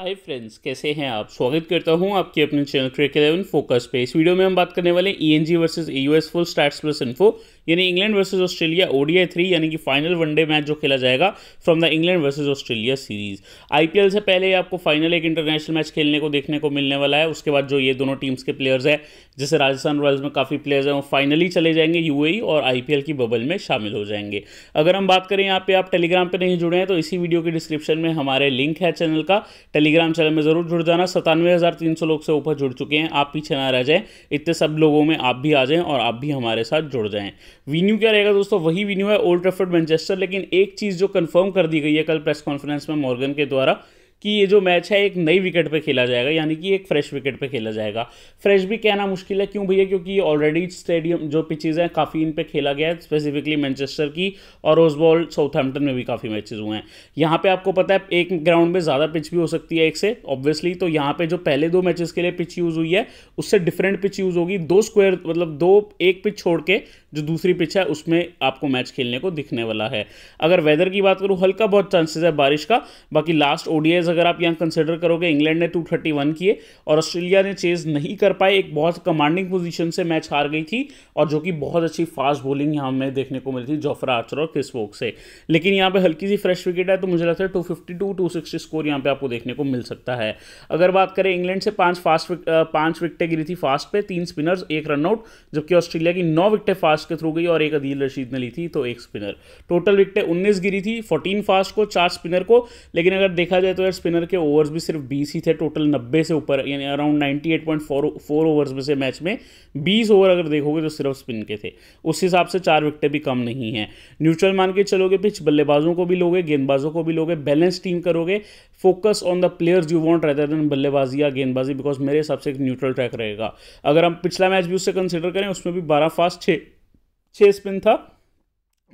hi friends कैसे हैं आप स्वागत करता हूं आपके अपने चैनल क्रिकेट इलेवन फोकस पे इस वीडियो में हम बात करने वाले E N G versus S full start plus info यानी England versus Australia ODI three यानी कि फाइनल वनडे मैच जो खेला जाएगा from the England versus Australia series IPL से पहले आपको फाइनल एक इंटरनेशनल मैच खेलने को देखने को मिलने वाला है उसके बाद जो ये दोनों टीम्स के प्लेयर्स हैं जैसे राजस्थान रॉयल्स में काफ़ी प्लेयर्स हैं वो फाइनली चले जाएंगे यू e और आईपीएल की बबल में शामिल हो जाएंगे अगर हम बात करें यहाँ पे आप टेलीग्राम पर नहीं जुड़े हैं तो इसी वीडियो के डिस्क्रिप्शन में हमारे लिंक है चैनल का टेली टेलीग्राम चैनल में ज़रूर जुड़ जाना सतानवे हज़ार तीन सौ लोग से ऊपर जुड़ चुके हैं आप पीछे ना रह जाएं इतने सब लोगों में आप भी आ जाएं और आप भी हमारे साथ जुड़ जाएं वीन्यू क्या रहेगा दोस्तों वही वीन्यू है ओल्ड ट्रेफर्ड मैनचेस्टर लेकिन एक चीज़ जो कन्फर्म कर दी गई है कल प्रेस कॉन्फ्रेंस में मॉर्गन के द्वारा कि ये जो मैच है एक नई विकेट पे खेला जाएगा यानी कि एक फ्रेश विकेट पे खेला जाएगा फ्रेश भी कहना मुश्किल है क्यों भैया क्योंकि ऑलरेडी स्टेडियम जो पिचेज हैं काफ़ी इन पे खेला गया है स्पेसिफिकली मैनचेस्टर की और रोजबॉल साउथहैम्पटन में भी काफ़ी मैचेज हुए हैं यहाँ पे आपको पता है एक ग्राउंड में ज़्यादा पिच भी हो सकती है एक से ऑब्वियसली तो यहाँ पे जो पहले दो मैचेस के लिए पिच यूज़ हुई है उससे डिफरेंट पिच यूज़ होगी दो स्क्वायर मतलब दो एक पिच छोड़ के जो दूसरी पिच है उसमें आपको मैच खेलने को दिखने वाला है अगर वेदर की बात करूँ हल्का बहुत चांसेस है बारिश का बाकी लास्ट ओडीएस अगर आप यहाँ कंसिडर करोगे इंग्लैंड ने टू किए और ऑस्ट्रेलिया ने चेज नहीं कर पाए एक बहुत कमांडिंग पोजिशन से मैच हार गई थी और जो कि बहुत अच्छी फास्ट बॉलिंग यहाँ हमें देखने को मिली थी जोफरा आर्चर और क्रिस वोक से लेकिन यहाँ पर हल्की सी फ्रेश विकेट है तो मुझे लगता है टू सिक्सटी स्कोर यहाँ पे आपको देखने को मिल सकता है अगर बात करें इंग्लैंड से पांच फास्ट पांच विकटें गिरी थी फास्ट पे तीन स्पिनर्स एक रनआउट जबकि ऑस्ट्रेलिया की नौ विकटें फास्ट फास्ट के थ्रू गई और एक अदील रशीद ने ली थी तो एक स्पिनर टोटल विकटें उन्नीस गिरी थी फोर्टीन फास्ट को चार स्पिनर को लेकिन अगर देखा जाए तो यार स्पिनर के ओवर्स भी सिर्फ बीस ही थे टोटल नब्बे से ऊपर यानी around ninety eight point four four overs में से मैच में बीस ओवर अगर देखोगे तो सिर्फ स्पिन के थे उस हिसाब से चार विकटें भी कम नहीं हैं न्यूट्रल मान के चलोगे पिच बल्लेबाजों को भी लोगे गेंदबाजों को भी लोगे बैलेंस टीम करोगे focus on the players you want रहता देन बल्लेबाजी या गेंदबाजी बिकॉज मेरे हिसाब से एक न्यूट्रल ट्रैक रहेगा अगर हम पिछला मैच भी उससे कंसिडर करें उसमें भी बारह फास्ट छः छः स्पिन था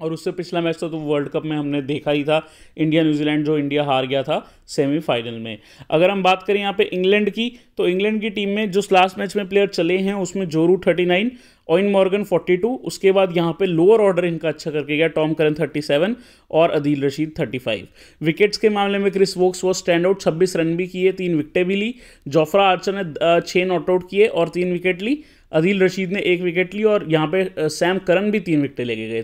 और उससे पिछला मैच था तो वर्ल्ड कप में हमने देखा ही था इंडिया न्यूजीलैंड जो इंडिया हार गया था सेमीफाइनल में अगर हम बात करें यहाँ पे इंग्लैंड की तो इंग्लैंड की टीम में जो लास्ट मैच में प्लेयर चले हैं उसमें जोरू 39 ओइन मॉर्गन 42 उसके बाद यहाँ पे लोअर ऑर्डर इनका अच्छा करके गया टॉम करन 37 और अदील रशीद 35 विकेट्स के मामले में क्रिस वोक्स वो स्टैंड आउट छब्बीस रन भी किए तीन विकटें भी ली जोफ्रा आर्चर ने छः नॉट आउट किए और तीन विकेट ली अदील रशीद ने एक विकेट ली और यहाँ पे सैम करन भी तीन विकेटें लेके गए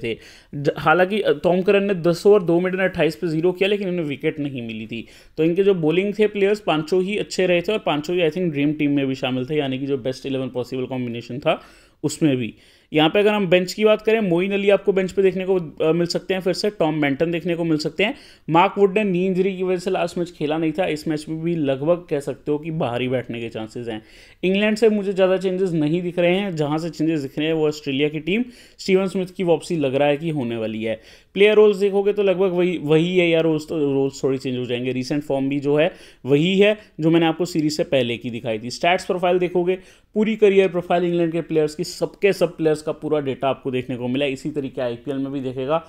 थे हालांकि टॉम करन ने दस ओवर दो मिनट अट्ठाईस पे जीरो किया लेकिन उन्हें विकेट नहीं मिली थी तो इनके जो बॉलिंग थे प्लेयर्स पांचों ही अच्छे रहे थे और पांचों ही आई थिंक ड्रीम टीम में भी शामिल थे यानी कि जो बेस्ट इलेवन पॉसिबल कॉम्बिनेशन था उसमें भी यहाँ पे अगर हम बेंच की बात करें मोइन अली आपको बेंच पे देखने को मिल सकते हैं फिर से टॉम मैंटन देखने को मिल सकते हैं मार्क वुड ने नी इंजरी की वजह से लास्ट मैच खेला नहीं था इस मैच में भी लगभग कह सकते हो कि बाहर ही बैठने के चांसेज हैं इंग्लैंड से मुझे ज़्यादा चेंजेस नहीं दिख रहे हैं जहाँ से चेंजेस दिख रहे हैं वो ऑस्ट्रेलिया की टीम स्टीवन स्मिथ की वापसी लग रहा है कि होने वाली है प्लेयर रोल्स देखोगे तो लगभग वही वही है या रोल्स तो रोल्स थोड़ी चेंज हो जाएंगे रिसेंट फॉर्म भी जो है वही है जो मैंने आपको सीरीज से पहले की दिखाई थी स्टैट्स प्रोफाइल देखोगे पूरी करियर प्रोफाइल इंग्लैंड के प्लेयर्स की सबके सब प्लेयर्स प्लेयर्स का पूरा डेटा आपको देखने को मिला इसी तरीके आई में भी देखेगा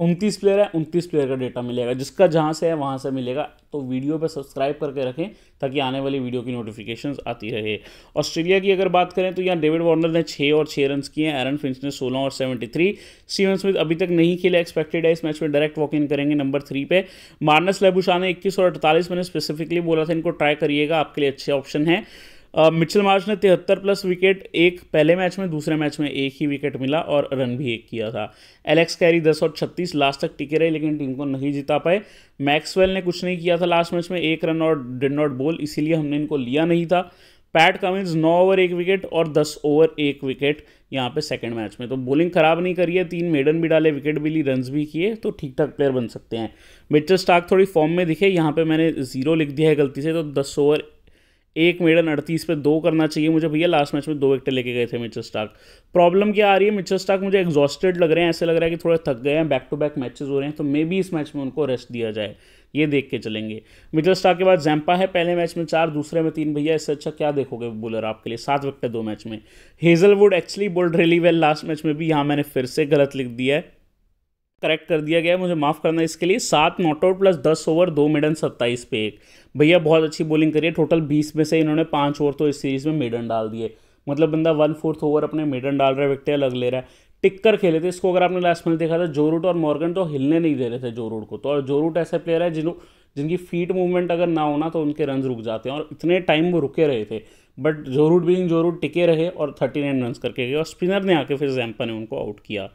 उनतीस प्लेयर है उनतीस प्लेयर का डेटा मिलेगा जिसका जहाँ से है वहाँ से मिलेगा तो वीडियो पर सब्सक्राइब करके रखें ताकि आने वाली वीडियो की नोटिफिकेशंस आती रहे ऑस्ट्रेलिया की अगर बात करें तो यहाँ डेविड वार्नर ने छः और छः रन किए हैं एरन फिंच ने सोलह और सेवेंटी थ्री स्टीवन स्मिथ अभी तक नहीं खेला एक्सपेक्टेड है इस मैच में डायरेक्ट वॉक इन करेंगे नंबर थ्री पे मार्नस लेबुशा ने इक्कीस और अड़तालीस मैंने स्पेसिफिकली बोला था इनको ट्राई करिएगा आपके लिए अच्छे ऑप्शन है मिचल मार्च ने तिहत्तर प्लस विकेट एक पहले मैच में दूसरे मैच में एक ही विकेट मिला और रन भी एक किया था एलेक्स कैरी दस और छत्तीस लास्ट तक टिके रहे लेकिन टीम को नहीं जिता पाए मैक्सवेल ने कुछ नहीं किया था लास्ट मैच में एक रन और डिड नॉट बोल इसीलिए हमने इनको लिया नहीं था पैट कमिंस नौ ओवर एक विकेट और दस ओवर एक विकेट यहाँ पे सेकंड मैच में तो बॉलिंग खराब नहीं करी है तीन मेडन भी डाले विकेट भी ली रन्स भी किए तो ठीक ठाक प्लेयर बन सकते हैं मिचर स्टार्क थोड़ी फॉर्म में दिखे यहाँ पे मैंने जीरो लिख दिया है गलती से तो दस ओवर एक मेडन अड़तीस पे दो करना चाहिए मुझे भैया लास्ट मैच में दो विकटे लेके गए थे मिचर स्टार्क प्रॉब्लम क्या आ रही है मिचर स्टार्क मुझे एग्जॉस्टेड लग रहे हैं ऐसे लग रहा है कि थोड़े थक गए हैं बैक टू बैक मैचेस हो रहे हैं तो मे बी इस मैच में उनको रेस्ट दिया जाए ये देख के चलेंगे मिचर स्टार्क के बाद जैम्पा है पहले मैच में चार दूसरे में तीन भैया इससे अच्छा क्या देखोगे बोलर आपके लिए सात विकटे दो मैच में Hazlewood actually bowled really well last match में भी यहाँ मैंने फिर से गलत लिख दिया है करेक्ट कर दिया गया है मुझे माफ़ करना इसके लिए सात नॉट आउट प्लस दस ओवर दो मिडन सत्ताईस पे एक भैया बहुत अच्छी बॉलिंग करी है टोटल बीस में से इन्होंने पाँच ओवर तो इस सीरीज़ में मिडन डाल दिए मतलब बंदा वन फोर्थ ओवर अपने मिडन डाल रहा है विकटें अलग ले रहा है कर खेले थे इसको अगर आपने लास्ट मैच देखा था जोरूट और मॉर्गन तो हिलने नहीं दे रहे थे जोरूट को तो और जोरूट ऐसे प्लेयर है जिन्हों जिनकी फीट मूवमेंट अगर ना होना तो उनके रन रुक जाते हैं और इतने टाइम वो रुके रहे थे बट जोरूट बीइंग जोरूट टिके रहे और थर्टी नाइन रन करके गए और स्पिनर ने आके फिर जैम्पा ने उनको आउट किया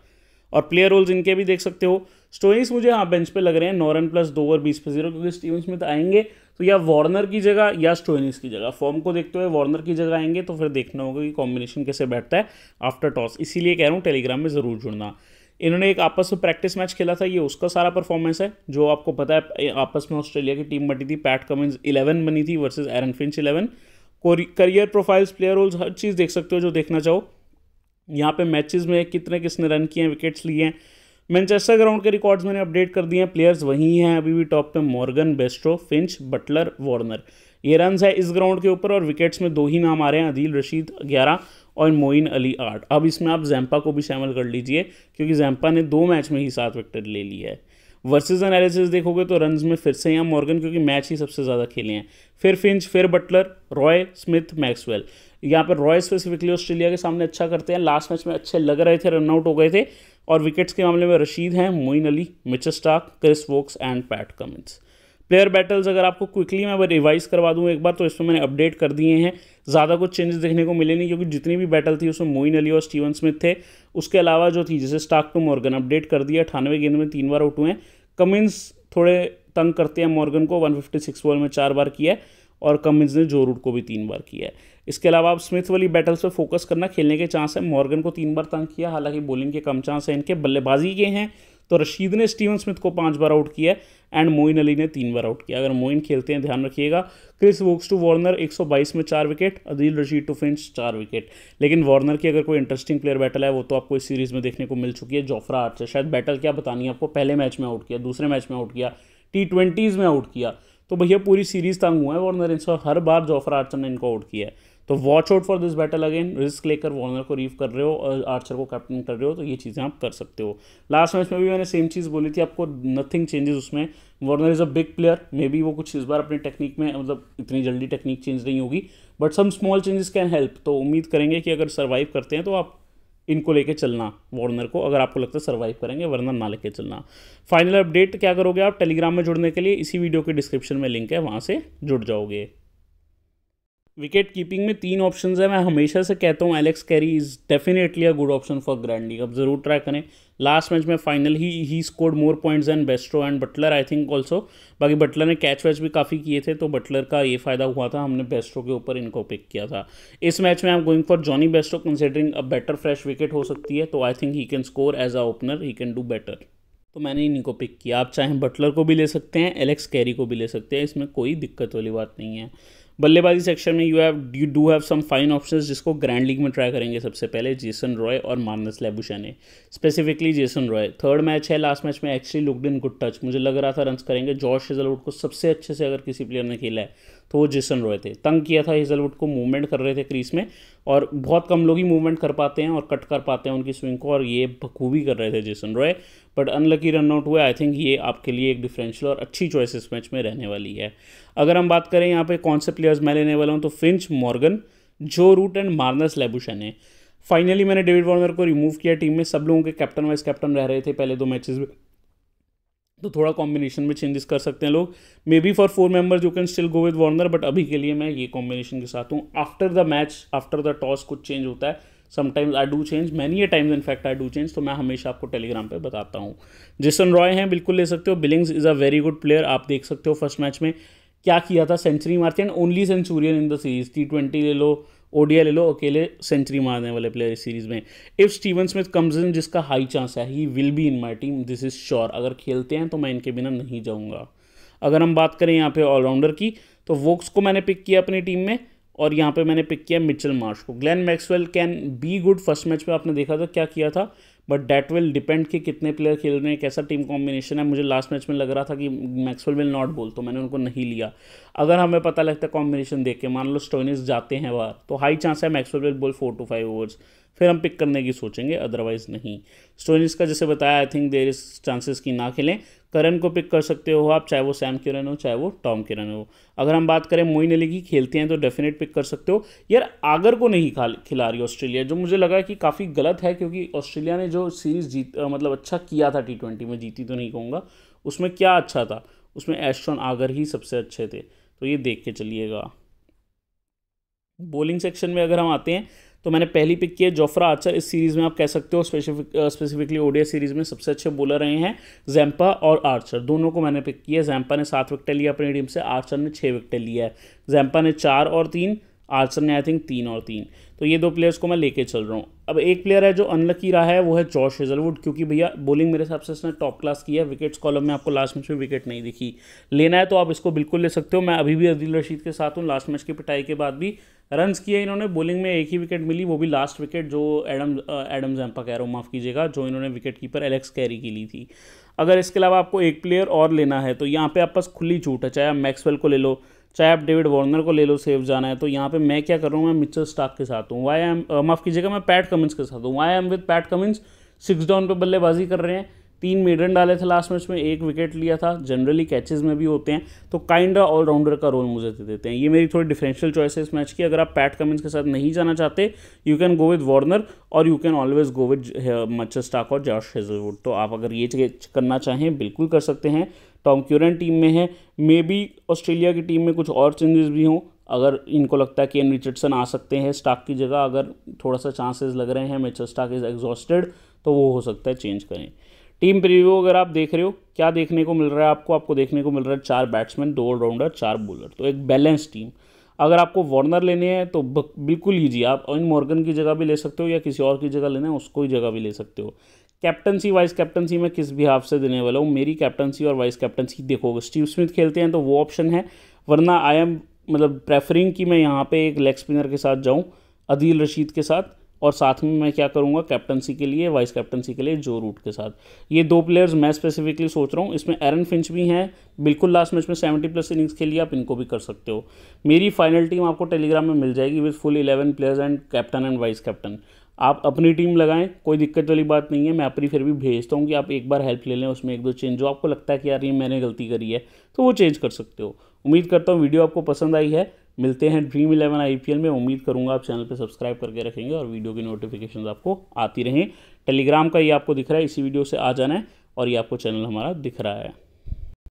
और प्लेयर रोल्स इनके भी देख सकते हो स्टोइनिस मुझे हाँ बेंच पे लग रहे हैं नॉरन प्लस दो ओवर बीस पे जीरो क्योंकि स्टीवन स्मिथ तो आएंगे तो या वार्नर की जगह या स्टोइनिस की जगह फॉर्म को देखते हुए वार्नर की जगह आएंगे तो फिर देखना होगा कि कॉम्बिनेशन कैसे बैठता है आफ्टर टॉस इसीलिए कह रहा हूँ टेलीग्राम में ज़रूर जुड़ना इन्होंने एक आपस में प्रैक्टिस मैच खेला था ये उसका सारा परफॉर्मेंस है जो आपको पता है आपस में ऑस्ट्रेलिया की टीम बटी थी पैट कमिंस इलेवन बनी थी versus Aaron Finch eleven career profiles player roles हर चीज़ देख सकते हो जो देखना चाहो यहाँ पे मैचेस में कितने किसने रन किए हैं विकेट्स लिए हैं मैनचेस्टर ग्राउंड के रिकॉर्ड्स मैंने अपडेट कर दिए हैं प्लेयर्स वही हैं अभी भी टॉप पे Morgan Bairstow Finch Buttler Warner ये रन है इस ग्राउंड के ऊपर और विकेट्स में दो ही नाम आ रहे हैं अदील रशीद ग्यारह और मोइन अली आठ अब इसमें आप जैम्पा को भी शामिल कर लीजिए क्योंकि जैम्पा ने दो मैच में ही सात विकेट ले लिया है वर्सेज एनालिसिस देखोगे तो रन में फिर से यहाँ मॉर्गन क्योंकि मैच ही सबसे ज़्यादा खेले हैं फिर फिंच फिर बटलर रॉय स्मिथ मैक्सवेल यहाँ पर रॉय स्पेसिफिकली ऑस्ट्रेलिया के सामने अच्छा करते हैं लास्ट मैच में अच्छे लग रहे थे रनआउट हो गए थे और विकेट्स के मामले में रशीद हैं Moeen Ali Mitch Starc Chris Woakes and Pat Cummins player battles अगर आपको क्विकली मैं रिवाइज करवा दूँ एक बार तो इसमें मैंने अपडेट कर दिए हैं ज़्यादा कुछ चेंजेस देखने को मिले नहीं क्योंकि जितनी भी बैटल थी उसमें मोइन अली और स्टीवन स्मिथ थे उसके अलावा जो थी जैसे स्टाक टू मॉर्गन अपडेट कर दिया अठानवे गेंद में तीन बार आउट हुए हैं कमिंस थोड़े तंग करते हैं मॉर्गन को 156 बॉल में चार बार किया है और कमिंस ने जो रूट को भी तीन बार किया है इसके अलावा आप स्मिथ वाली बैटल्स पर फोकस करना खेलने के चांस है मॉर्गन को तीन बार तंग किया हालांकि बॉलिंग के कम चांस हैं इनके बल्लेबाजी के हैं तो रशीद ने स्टीवन स्मिथ को पाँच बार आउट किया एंड मोइन अली ने तीन बार आउट किया अगर मोइन खेलते हैं ध्यान रखिएगा क्रिस वोक्स टू वार्नर 122 में चार wicket Adil Rashid to Finch चार विकेट लेकिन वार्नर की अगर कोई इंटरेस्टिंग प्लेयर बैटल है वो तो आपको इस सीरीज़ में देखने को मिल चुकी है जोफ्रा आर्चर शायद बैटल क्या बतानी आपको पहले मैच में आउट किया दूसरे मैच में आउट किया टी ट्वेंटीज़ में आउट किया तो भैया पूरी सीरीज़ तंग हुआ है वार्नर इन हर बार जोफ्रा आर्चर ने इनको आउट किया है तो watch out for this battle again risk लेकर वॉर्नर को रीव कर रहे हो और आर्चर को कैप्टन कर रहे हो तो ये चीज़ें आप कर सकते हो लास्ट मैच में भी मैंने सेम चीज़ बोली थी आपको नथिंग चेंजेस उसमें Warner is a big player maybe वो कुछ इस बार अपनी टेक्निक में मतलब इतनी जल्दी टेक्निक चेंज नहीं होगी but some small changes can help तो उम्मीद करेंगे कि अगर सर्वाइव करते हैं तो आप इनको लेके चलना वार्नर को अगर आपको लगता है सर्वाइव करेंगे वरना ना लेके चलना फाइनल अपडेट क्या करोगे आप टेलीग्राम में जुड़ने के लिए इसी वीडियो के डिस्क्रिप्शन में लिंक है वहाँ से जुड़ जाओगे विकेट कीपिंग में तीन ऑप्शन है मैं हमेशा से कहता हूँ Alex Carey is definitely a good option for grand league अब ज़रूर ट्राई करें लास्ट मैच में फाइनल ही he scored more points and Bairstow and Buttler I think also बाकी बटलर ने कैच वैच भी काफ़ी किए थे तो बटलर का ये फ़ायदा हुआ था हमने बेस्ट्रो के ऊपर इनको पिक किया था इस मैच में I am going for Jonny Bairstow considering a better fresh wicket हो सकती है तो I think he can score as a opener he can do better तो मैंने इन्हीं को पिक किया आप चाहें बटलर को भी ले सकते हैं एलेक्स कैरी को भी ले सकते हैं इसमें कोई दिक्कत वाली बात नहीं है बल्लेबाजी सेक्शन में you have you do have some fine options जिसको ग्रैंड लीग में ट्राई करेंगे सबसे पहले जेसन रॉय और मानस ने specifically Jason Roy third match है लास्ट मैच में actually looked in good touch मुझे लग रहा था रन करेंगे जॉर्ज हेजलवुड को सबसे अच्छे से अगर किसी प्लेयर ने खेला है तो वो जेसन रॉय थे तंग किया था हेजलवुड को मूवमेंट कर रहे थे क्रीज में और बहुत कम लोग ही मूवमेंट कर पाते हैं और कट कर पाते हैं उनकी स्विंग को और ये बखूबी कर रहे थे Jason Roy but unlucky run out हुए आई थिंक ये आपके लिए एक डिफरेंशियल और अच्छी चॉइस इस मैच में रहने वाली है अगर हम बात करें यहाँ पे कौन से प्लेयर्स मैं लेने वाला हूँ तो Finch Morgan Joe Root and Marnus Labuschagne है फाइनली मैंने डेविड वार्नर को रिमूव किया टीम में सब लोगों के कैप्टन वाइस कैप्टन रह रहे थे पहले दो मैचेस में तो थोड़ा कॉम्बिनेशन में चेंजेस कर सकते हैं लोग maybe for four members you can still go with Warner but अभी के लिए मैं ये कॉम्बिनेशन के साथ हूँ after the match after the toss कुछ चेंज होता है sometimes I do change many a times in fact I do change तो मैं हमेशा आपको टेलीग्राम पे बताता हूँ जिसन रॉय हैं बिल्कुल ले सकते हो Billings is a very good player आप देख सकते हो फर्स्ट मैच में क्या किया था सेंचुरी मारती and only centurion in the series T twenty ले लो ओडिया ले लो अकेले सेंचुरी मारने वाले प्लेयर इस सीरीज़ में if Steven Smith comes in जिसका हाई चांस है he will be in my team this is sure अगर खेलते हैं तो मैं इनके बिना नहीं जाऊँगा अगर हम बात करें यहाँ पे ऑलराउंडर की तो वोक्स को मैंने पिक किया अपनी टीम में और यहाँ पे मैंने पिक किया मिचल मार्श को Glenn Maxwell can be good first match में आपने देखा था क्या किया था बट डैट विल डिपेंड कि कितने प्लेयर खेल रहे हैं कैसा टीम कॉम्बिनेशन है मुझे लास्ट मैच में लग रहा था कि मैक्सवेल विल नॉट बोल तो मैंने उनको नहीं लिया अगर हमें पता लगता है कॉम्बिनेशन देख के मान लो स्टोनिस जाते हैं बाहर तो हाई चांस है Maxwell will bowl four to five overs फिर हम पिक करने की सोचेंगे अदरवाइज नहीं स्टोनिस का जैसे बताया I think there is chances कि ना खेलें करण को पिक कर सकते हो आप चाहे वो सैम किरण हो चाहे वो टॉम किरण हो अगर हम बात करें मोइन अली की खेलते हैं तो डेफिनेट पिक कर सकते हो यार आगर को नहीं खिला रही ऑस्ट्रेलिया जो मुझे लगा कि काफ़ी गलत है क्योंकि ऑस्ट्रेलिया ने जो सीरीज़ जीत मतलब अच्छा किया था टी ट्वेंटी में जीती तो नहीं कहूँगा उसमें क्या अच्छा था उसमें एस्ट्रॉन आगर ही सबसे अच्छे थे तो ये देख के चलिएगा बॉलिंग सेक्शन में अगर हम आते हैं तो मैंने पहली पिक की है जोफ्रा आचर इस सीरीज़ में आप कह सकते हो स्पेसिफिक स्पेसिफिकली ओडिया सीरीज़ में सबसे अच्छे बोलर रहे हैं जैम्पा और आर्चर दोनों को मैंने पिक किया जैम्पा ने सात विकटें लिया अपनी टीम से आर्चर ने छः विकटें लिया है जैम्पा ने चार और तीन आर्सन ने आई थिंक तीन और तीन तो ये दो प्लेयर्स को मैं लेके चल रहा हूँ अब एक प्लेयर है जो अनलकी रहा है वो है जॉश हेजलवुड क्योंकि भैया बॉलिंग मेरे हिसाब से इसने टॉप क्लास की है विकेट्स कॉलम में आपको लास्ट मैच में विकेट नहीं दिखी लेना है तो आप इसको बिल्कुल ले सकते हो मैं अभी भी अदिल रशीद के साथ हूँ लास्ट मैच की पिटाई के बाद भी रन किए इन्होंने बॉलिंग में एक ही विकेट मिली वो भी लास्ट विकेट जो एडम एडम जैम्पा कह रहा हूँ माफ़ कीजिएगा जो इन्होंने विकेट कीपर एलेक्स कैरी की ली थी अगर इसके अलावा आपको एक प्लेयर और लेना है तो यहाँ पे आप पास खुली छूट है चाहे आप मैक्सवेल को ले लो चाहे आप डेविड वार्नर को ले लो सेफ जाना है तो यहाँ पे मैं क्या कर रहा हूँ मैं मिचल स्टाक के साथ हूँ वाई एम माफ़ कीजिएगा मैं पैट कमिंस के साथ हूँ why am with Pat Cummins six down पे बल्लेबाजी कर रहे हैं तीन मेडन डाले थे लास्ट मैच में एक विकेट लिया था जनरली कैचेज में भी होते हैं तो काइंड ऑलराउंडर का रोल मुझे दे देते हैं ये मेरी थोड़ी डिफरेंशियल चॉइस है इस मैच की अगर आप पैट कमिंस के साथ नहीं जाना चाहते you can go with Warner और you can always go with Mitchell Starc और जॉर्ज हेजलवुड तो आप अगर ये करना चाहें बिल्कुल कर सकते हैं टॉम क्यूरन टीम में है मे बी ऑस्ट्रेलिया की टीम में कुछ और चेंजेस भी हों अगर इनको लगता है कि एन रिचर्डसन आ सकते हैं स्टाक की जगह अगर थोड़ा सा चांसेस लग रहे हैं मैच स्टाक इज़ एग्जॉस्टेड तो वो हो सकता है चेंज करें टीम प्रिव्यू अगर आप देख रहे हो क्या देखने को मिल रहा है आपको आपको देखने को मिल रहा है चार बैट्समैन दो ऑलराउंडर चार बॉलर तो एक बैलेंस टीम अगर आपको वार्नर लेने हैं तो बिल्कुल लीजिए आप इन मॉर्गन की जगह भी ले सकते हो या किसी और की जगह लेना है उसको ही जगह भी ले सकते हो कैप्टनसी वाइस कैप्टनसी मैं किस भी हाफ से देने वाला हूँ मेरी कैप्टनसी और वाइस कैप्टनसी देखोगे स्टीव स्मिथ खेलते हैं तो वो ऑप्शन है वरना आई एम मतलब प्रेफरिंग कि मैं यहाँ पे एक लेग स्पिनर के साथ जाऊँ अदील रशीद के साथ और साथ में मैं क्या करूँगा कैप्टनसी के लिए वाइस कैप्टनसी के लिए जो रूट के साथ ये दो प्लेयर्स मैं स्पेसिफिकली सोच रहा हूँ इसमें एरन फिंच भी हैं बिल्कुल लास्ट मैच में सेवेंटी प्लस इनिंग्स के लिए आप इनको भी कर सकते हो मेरी फाइनल टीम आपको टेलीग्राम में मिल जाएगी with full eleven players and captain and vice captain आप अपनी टीम लगाएं कोई दिक्कत वाली बात नहीं है मैं अपनी फिर भी भेजता हूँ कि आप एक बार हेल्प ले लें उसमें एक दो चेंज जो आपको लगता है कि यार ये मैंने गलती करी है तो वो चेंज कर सकते हो उम्मीद करता हूँ वीडियो आपको पसंद आई है मिलते हैं ड्रीम इलेवन आई में उम्मीद करूंगा आप चैनल पर सब्सक्राइब करके रखेंगे और वीडियो की नोटिफिकेशन आपको आती रहें टेलीग्राम का ये आपको दिख रहा है इसी वीडियो से आ जाना है और ये आपको चैनल हमारा दिख रहा है